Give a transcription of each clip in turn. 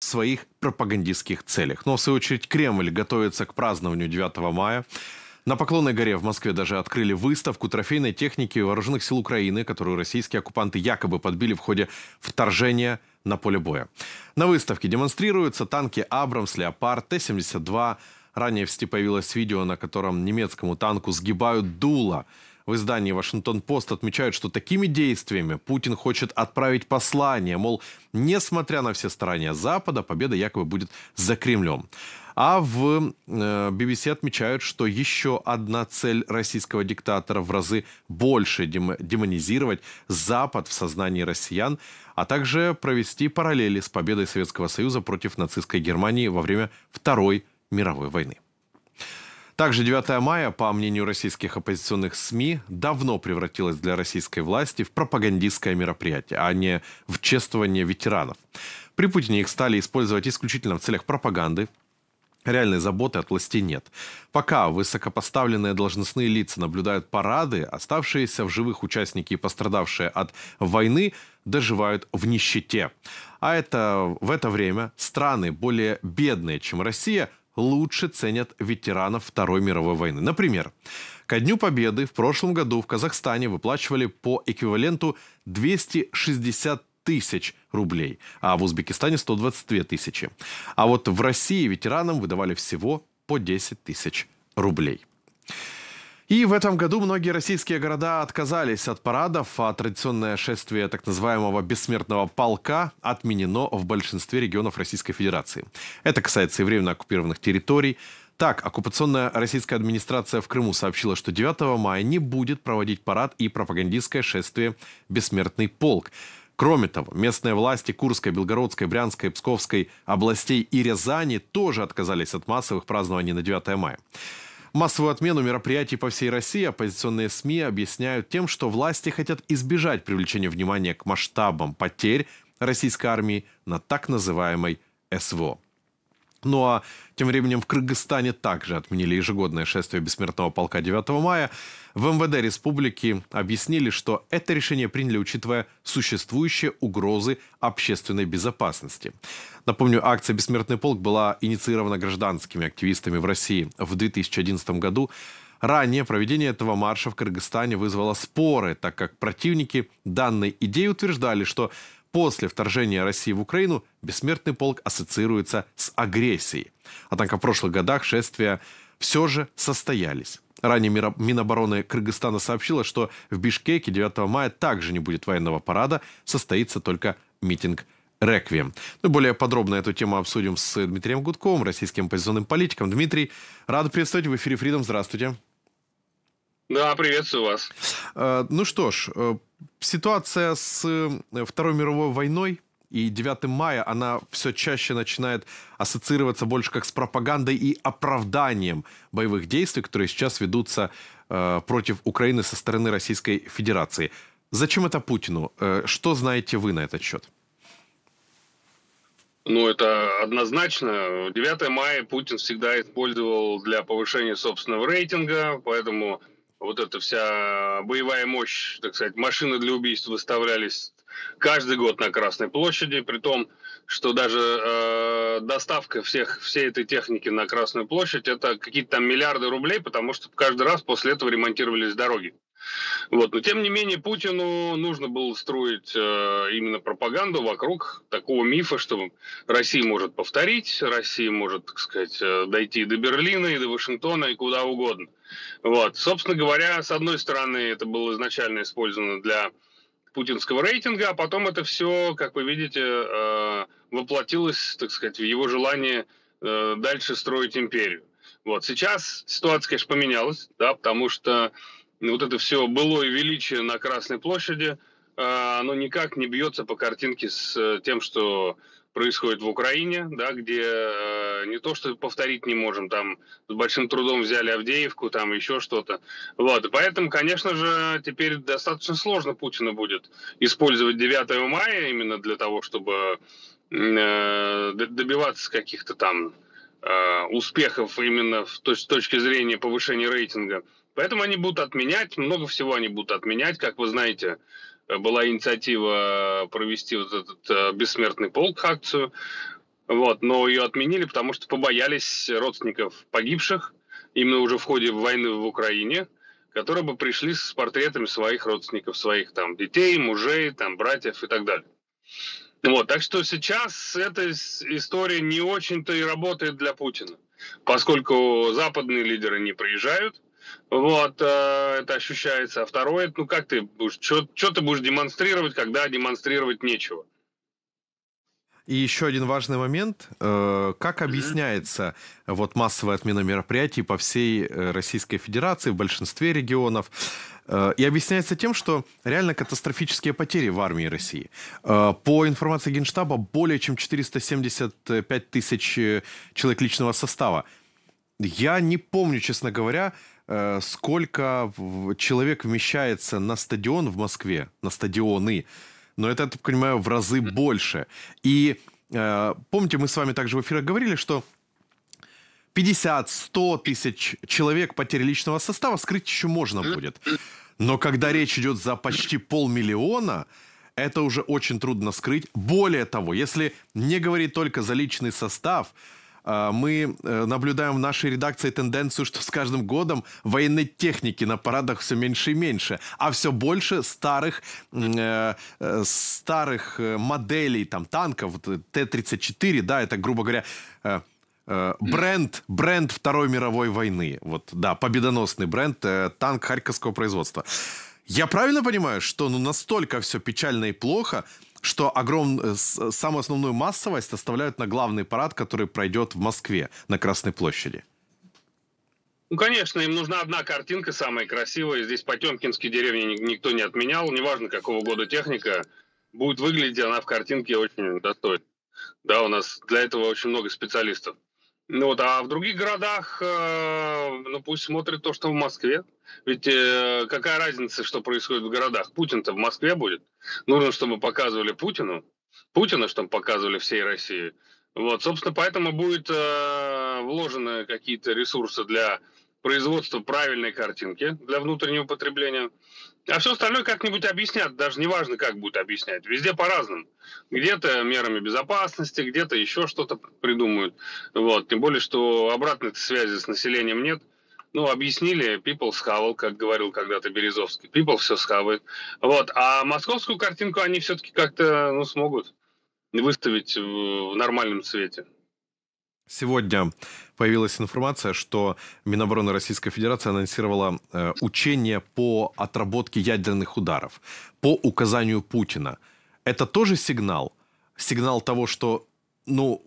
своих пропагандистских целях. Но, ну, в свою очередь, Кремль готовится к празднованию 9 мая. На Поклонной горе в Москве даже открыли выставку трофейной техники вооруженных сил Украины, которую российские оккупанты якобы подбили в ходе вторжения на поле боя. На выставке демонстрируются танки «Абрамс», «Леопард», Т-72. Ранее в сети появилось видео, на котором немецкому танку сгибают дуло. В издании «Вашингтон-Пост» отмечают, что такими действиями Путин хочет отправить послание, мол, несмотря на все старания Запада, победа якобы будет за Кремлем. А в BBC э, отмечают, что еще одна цель российского диктатора в разы больше демонизировать Запад в сознании россиян, а также провести параллели с победой Советского Союза против нацистской Германии во время Второй мировой войны. Также 9 мая, по мнению российских оппозиционных СМИ, давно превратилось для российской власти в пропагандистское мероприятие, а не в чествование ветеранов. При Путине их стали использовать исключительно в целях пропаганды, Реальной заботы от власти нет. Пока высокопоставленные должностные лица наблюдают парады, оставшиеся в живых участники и пострадавшие от войны доживают в нищете. А это в это время страны более бедные, чем Россия, лучше ценят ветеранов Второй мировой войны. Например, ко Дню Победы в прошлом году в Казахстане выплачивали по эквиваленту 260 тысяч рублей, а в Узбекистане 122 тысячи. А вот в России ветеранам выдавали всего по 10 тысяч рублей. И в этом году многие российские города отказались от парадов, а традиционное шествие так называемого «бессмертного полка» отменено в большинстве регионов Российской Федерации. Это касается и временно оккупированных территорий, так, оккупационная российская администрация в Крыму сообщила, что 9 мая не будет проводить парад и пропагандистское шествие «Бессмертный полк». Кроме того, местные власти Курской, Белгородской, Брянской, Псковской областей и Рязани тоже отказались от массовых празднований на 9 мая. Массовую отмену мероприятий по всей России оппозиционные СМИ объясняют тем, что власти хотят избежать привлечения внимания к масштабам потерь российской армии на так называемой СВО. Ну а тем временем в Кыргызстане также отменили ежегодное шествие бессмертного полка 9 мая. В МВД республики объяснили, что это решение приняли, учитывая существующие угрозы общественной безопасности. Напомню, акция «Бессмертный полк» была инициирована гражданскими активистами в России в 2011 году. Ранее проведение этого марша в Кыргызстане вызвало споры, так как противники данной идеи утверждали, что После вторжения России в Украину бессмертный полк ассоциируется с агрессией. Однако в прошлых годах шествия все же состоялись. Ранее Минобороны Кыргызстана сообщила, что в Бишкеке 9 мая также не будет военного парада, состоится только митинг «Реквием». Ну, более подробно эту тему обсудим с Дмитрием Гудковым, российским оппозиционным политиком. Дмитрий, рад приветствовать в эфире «Фридом». Здравствуйте. Да, приветствую вас. Э, ну что ж, э, ситуация с э, Второй мировой войной и 9 мая, она все чаще начинает ассоциироваться больше как с пропагандой и оправданием боевых действий, которые сейчас ведутся против Украины со стороны Российской Федерации. Зачем это Путину? Что знаете вы на этот счет? Ну, это однозначно. 9 мая Путин всегда использовал для повышения собственного рейтинга, поэтому вот эта вся боевая мощь, так сказать, машины для убийств выставлялись каждый год на Красной площади, при том, что даже э, доставка всех, всей этой техники на Красную площадь это какие-то там миллиарды рублей, потому что каждый раз после этого ремонтировались дороги. Вот. Но тем не менее Путину нужно было строить э, именно пропаганду вокруг такого мифа, что Россия может повторить, Россия может, так сказать, э, дойти до Берлина и до Вашингтона и куда угодно. Вот. Собственно говоря, с одной стороны, это было изначально использовано для путинского рейтинга, а потом это все, как вы видите, э, воплотилось, так сказать, в его желание э, дальше строить империю. Вот сейчас ситуация, конечно, поменялась, да, потому что вот это все былое величие на Красной площади, а, оно никак не бьется по картинке с э, тем, что происходит в Украине, да, где э, не то, что повторить не можем, там с большим трудом взяли Авдеевку, там еще что-то. Вот, поэтому, конечно же, теперь достаточно сложно Путину будет использовать 9 мая именно для того, чтобы э, добиваться каких-то там успехов именно в, с точки зрения повышения рейтинга Поэтому они будут отменять, много всего они будут отменять. Как вы знаете, э, была инициатива э, провести вот этот э, бессмертный полк акцию. Вот, но ее отменили, потому что побоялись родственников погибших, именно уже в ходе войны в Украине, которые бы пришли с портретами своих родственников, своих там детей, мужей, там братьев и так далее. Вот, так что сейчас эта история не очень-то и работает для Путина, поскольку западные лидеры не приезжают, вот, э, это ощущается. А второе, ну как ты будешь, что ты будешь демонстрировать, когда демонстрировать нечего? И еще один важный момент. Э, как объясняется вот массовая отмена мероприятий по всей э, Российской Федерации, в большинстве регионов? Э, и объясняется тем, что реально катастрофические потери в армии России. по информации Генштаба, более чем 475 тысяч человек личного состава. Я не помню, честно говоря, Э, сколько человек вмещается на стадион в Москве, на стадионы, но это, я так понимаю, в разы больше. И э, помните, мы с вами также в эфирах говорили, что 50-100 тысяч человек потери личного состава скрыть еще можно будет. Но когда речь идет за почти полмиллиона, это уже очень трудно скрыть. Более того, если не говорить только за личный состав, а, мы э, наблюдаем в нашей редакции тенденцию, что с каждым годом военной техники на парадах все меньше и меньше, а все больше старых, э, э, старых моделей там, танков, Т-34, да, это, грубо говоря, бренд, бренд Второй мировой войны. Вот, да, победоносный бренд, танк харьковского производства. Я правильно понимаю, что ну настолько все печально и плохо, что огром... Э, э, самую основную массовость оставляют на главный парад, который пройдет в Москве на Красной площади? Ну, конечно, им нужна одна картинка, самая красивая. Здесь Потемкинские деревни никто не отменял. Неважно, какого года техника, будет выглядеть она в картинке очень достойна. Да, у нас для этого очень много специалистов. Ну Вот, а в других городах, э, ну пусть смотрят то, что в Москве. Ведь э, какая разница, что происходит в городах? Путин-то в Москве будет. Нужно, чтобы показывали Путину. Путина, чтобы показывали всей России. Вот, собственно, поэтому будут э, вложены какие-то ресурсы для производство правильной картинки для внутреннего потребления. А все остальное как-нибудь объяснят, даже не важно как будут объяснять. Везде по-разному. Где-то мерами безопасности, где-то еще что-то придумают. Вот. Тем более, что обратной связи с населением нет. Ну, объяснили, people схавал, как говорил когда-то Березовский. People все схавает. Вот. А московскую картинку они все-таки как-то ну, смогут выставить в нормальном цвете. Сегодня появилась информация, что Минобороны Российской Федерации анонсировала э, учение по отработке ядерных ударов по указанию Путина. Это тоже сигнал? Сигнал того, что ну,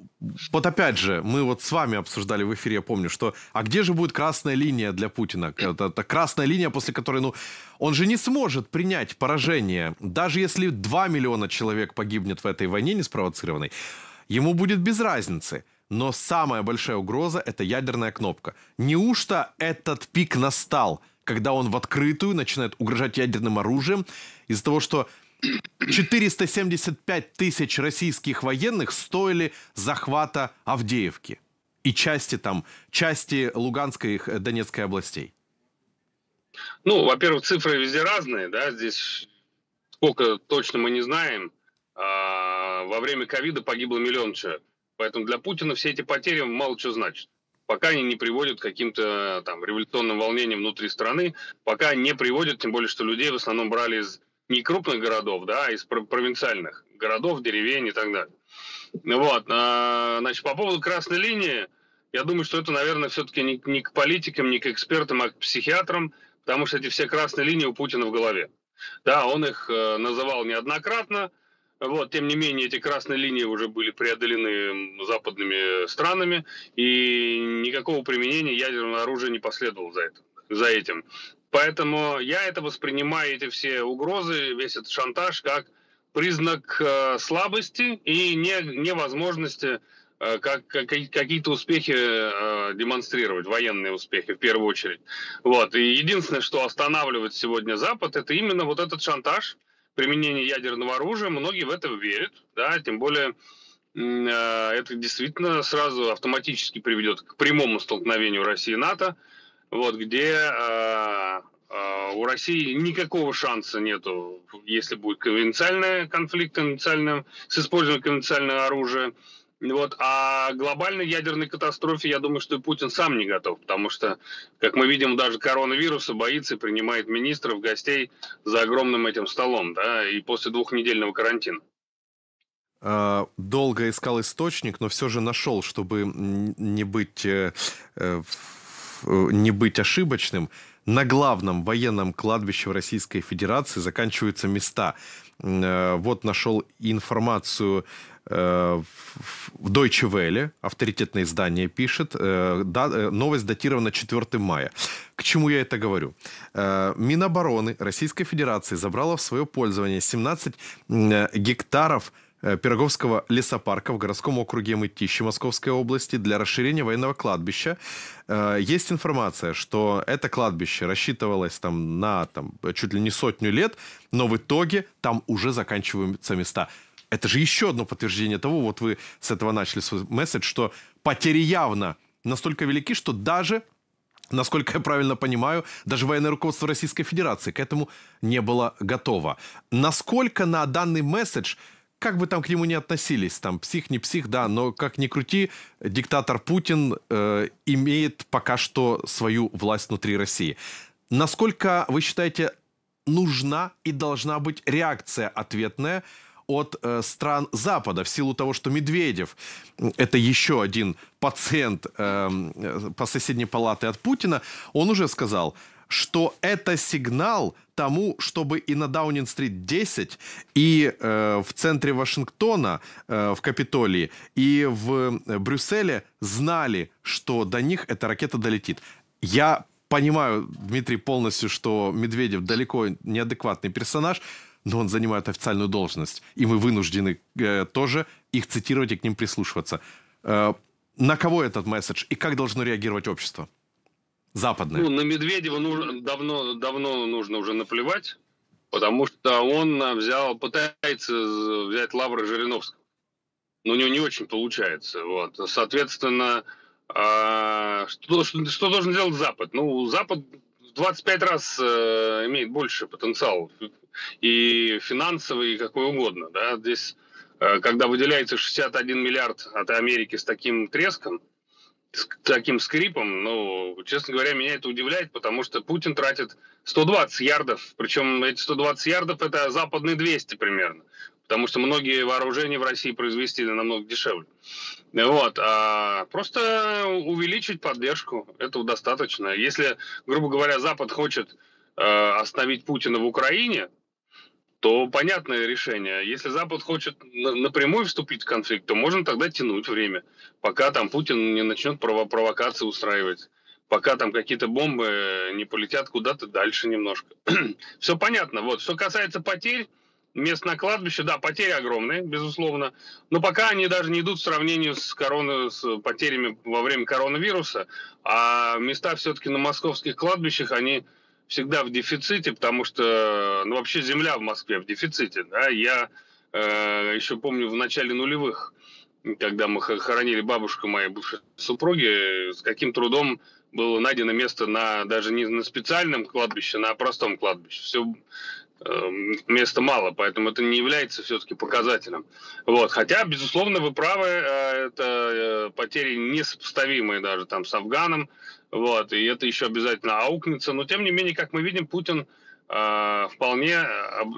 вот опять же, мы вот с вами обсуждали в эфире, я помню, что, а где же будет красная линия для Путина? Это, это красная линия, после которой, ну, он же не сможет принять поражение, даже если 2 миллиона человек погибнет в этой войне неспровоцированной, ему будет без разницы но самая большая угроза — это ядерная кнопка. Неужто этот пик настал, когда он в открытую начинает угрожать ядерным оружием из-за того, что 475 тысяч российских военных стоили захвата Авдеевки и части там, части Луганской и э, Донецкой областей? Ну, во-первых, цифры везде разные, да, здесь сколько точно мы не знаем. А, во время ковида погибло миллион человек. Поэтому для Путина все эти потери мало что значат. Пока они не приводят к каким-то там революционным волнениям внутри страны, пока не приводят, тем более, что людей в основном брали из не крупных городов, да, а из провинциальных городов, деревень и так далее. Вот, а, значит, по поводу красной линии, я думаю, что это, наверное, все-таки не, не к политикам, не к экспертам, а к психиатрам, потому что эти все красные линии у Путина в голове. Да, он их э, называл неоднократно, вот, тем не менее, эти красные линии уже были преодолены западными странами, и никакого применения ядерного оружия не последовало за, это, за этим. Поэтому я это воспринимаю, эти все угрозы, весь этот шантаж, как признак э, слабости и не, невозможности э, как, какие-то успехи э, демонстрировать, военные успехи в первую очередь. Вот. И единственное, что останавливает сегодня Запад, это именно вот этот шантаж – применение ядерного оружия. Многие в это верят, да, тем более э, это действительно сразу автоматически приведет к прямому столкновению России и НАТО, вот, где э, э, у России никакого шанса нету, если будет конвенциальный конфликт конвенциальным, с использованием конвенциального оружия, вот. А глобальной ядерной катастрофе, я думаю, что и Путин сам не готов, потому что, как мы видим, даже коронавируса боится и принимает министров, гостей за огромным этим столом, да, и после двухнедельного карантина. А, долго искал источник, но все же нашел, чтобы не быть, э, э, э, не быть ошибочным. На главном военном кладбище в Российской Федерации заканчиваются места. Вот нашел информацию Э, в Deutsche Welle, авторитетное издание пишет, э, э, новость датирована 4 мая. К чему я это говорю? Минобороны Российской Федерации забрала в свое пользование 17 гектаров Пироговского лесопарка в городском округе Мытищи Московской области для расширения военного кладбища. Есть информация, что это кладбище рассчитывалось там на там, чуть ли не сотню лет, но в итоге там уже заканчиваются места. Это же еще одно подтверждение того, вот вы с этого начали свой месседж, что потери явно настолько велики, что даже, насколько я правильно понимаю, даже военное руководство Российской Федерации к этому не было готово. Насколько на данный месседж как бы там к нему ни относились, там псих, не псих, да, но как ни крути, диктатор Путин э, имеет пока что свою власть внутри России. Насколько вы считаете нужна и должна быть реакция ответная от э, стран Запада в силу того, что Медведев это еще один пациент эм, э, по соседней палаты от Путина, он уже сказал, что это сигнал тому, чтобы и на Даунинг-стрит 10, и э, в центре Вашингтона, э, в Капитолии, и в э, Брюсселе знали, что до них эта ракета долетит. Я понимаю, Дмитрий, полностью, что Медведев далеко неадекватный персонаж, но он занимает официальную должность, и мы вынуждены э, тоже их цитировать и к ним прислушиваться. Э, на кого этот месседж и как должно реагировать общество? Западное. Ну, на Медведева нужно, давно, давно нужно уже наплевать, потому что он взял, пытается взять лавры Жириновского. Но у него не очень получается. Вот. Соответственно, а, что, что, что должен делать Запад? Ну, Запад 25 раз э, имеет больше потенциал и финансовый, и какой угодно. Да? Здесь, э, когда выделяется 61 миллиард от Америки с таким треском, с таким скрипом, ну, честно говоря, меня это удивляет, потому что Путин тратит 120 ярдов, причем эти 120 ярдов – это западные 200 примерно потому что многие вооружения в России произвести намного дешевле. Вот, а просто увеличить поддержку, этого достаточно. Если, грубо говоря, Запад хочет э, остановить Путина в Украине, то понятное решение. Если Запад хочет напрямую вступить в конфликт, то можно тогда тянуть время, пока там Путин не начнет провокации устраивать, пока там какие-то бомбы не полетят куда-то дальше немножко. Все понятно. Вот. Что касается потерь, мест на кладбище, да, потери огромные, безусловно, но пока они даже не идут в сравнении с, корона, с потерями во время коронавируса, а места все-таки на московских кладбищах, они всегда в дефиците, потому что ну, вообще земля в Москве в дефиците. Да? Я э, еще помню в начале нулевых, когда мы хоронили бабушку моей бывшей супруги, с каким трудом было найдено место на даже не на специальном кладбище, на простом кладбище. Все Эм, места мало, поэтому это не является все-таки показателем. Вот. Хотя, безусловно, вы правы, э, это э, потери несопоставимые даже там с Афганом, вот, и это еще обязательно аукнется, но тем не менее, как мы видим, Путин э, вполне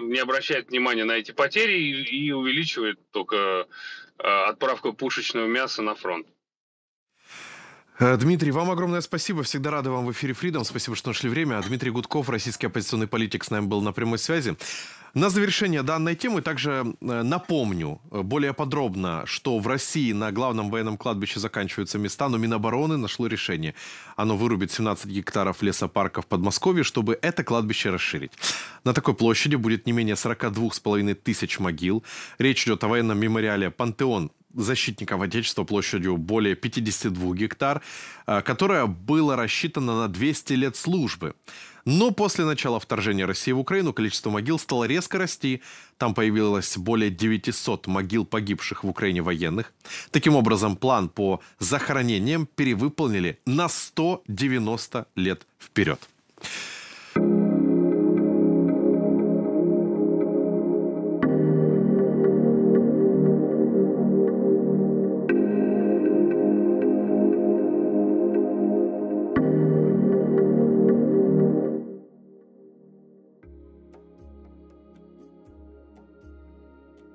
не обращает внимания на эти потери и, увеличивает только отправку пушечного мяса на фронт. Э, Дмитрий, вам огромное спасибо. Всегда рада вам в эфире Freedom. Спасибо, что нашли время. А Дмитрий Гудков, российский оппозиционный политик, с нами был на прямой связи. На завершение данной темы также э, напомню э, более подробно, что в России на главном военном кладбище заканчиваются места, но Минобороны нашло решение. Оно вырубит 17 гектаров лесопарка в Подмосковье, чтобы это кладбище расширить. На такой площади будет не менее 42,5 тысяч могил. Речь идет о военном мемориале «Пантеон» защитников Отечества площадью более 52 гектар, э, которое было рассчитано на 200 лет службы. Но после начала вторжения России в Украину количество могил стало резко расти. Там появилось более 900 могил погибших в Украине военных. Таким образом, план по захоронениям перевыполнили на 190 лет вперед.